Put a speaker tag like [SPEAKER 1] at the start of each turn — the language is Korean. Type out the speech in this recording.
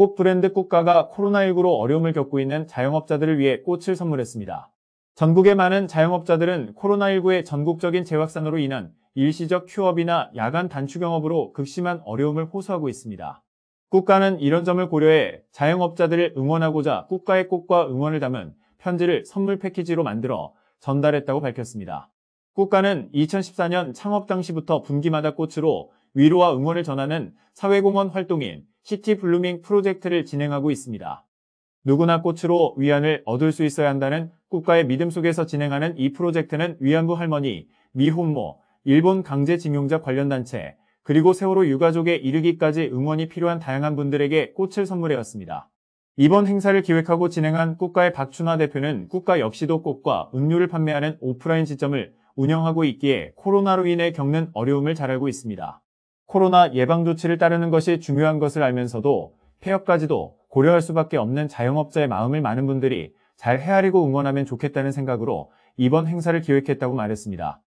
[SPEAKER 1] 꽃 브랜드 꽃가가 코로나19로 어려움을 겪고 있는 자영업자들을 위해 꽃을 선물했습니다. 전국의 많은 자영업자들은 코로나19의 전국적인 재확산으로 인한 일시적 휴업이나 야간 단축 영업으로 극심한 어려움을 호소하고 있습니다. 국가는 이런 점을 고려해 자영업자들을 응원하고자 국가의 꽃과 응원을 담은 편지를 선물 패키지로 만들어 전달했다고 밝혔습니다. 국가는 2014년 창업 당시부터 분기마다 꽃으로 위로와 응원을 전하는 사회공헌 활동인 시티 블루밍 프로젝트를 진행하고 있습니다. 누구나 꽃으로 위안을 얻을 수 있어야 한다는 국가의 믿음 속에서 진행하는 이 프로젝트는 위안부 할머니, 미혼모, 일본 강제징용자 관련 단체, 그리고 세월호 유가족에 이르기까지 응원이 필요한 다양한 분들에게 꽃을 선물해왔습니다. 이번 행사를 기획하고 진행한 꽃가의 박춘화 대표는 꽃가 역시도 꽃과 음료를 판매하는 오프라인 지점을 운영하고 있기에 코로나로 인해 겪는 어려움을 잘 알고 있습니다. 코로나 예방 조치를 따르는 것이 중요한 것을 알면서도 폐업까지도 고려할 수밖에 없는 자영업자의 마음을 많은 분들이 잘 헤아리고 응원하면 좋겠다는 생각으로 이번 행사를 기획했다고 말했습니다.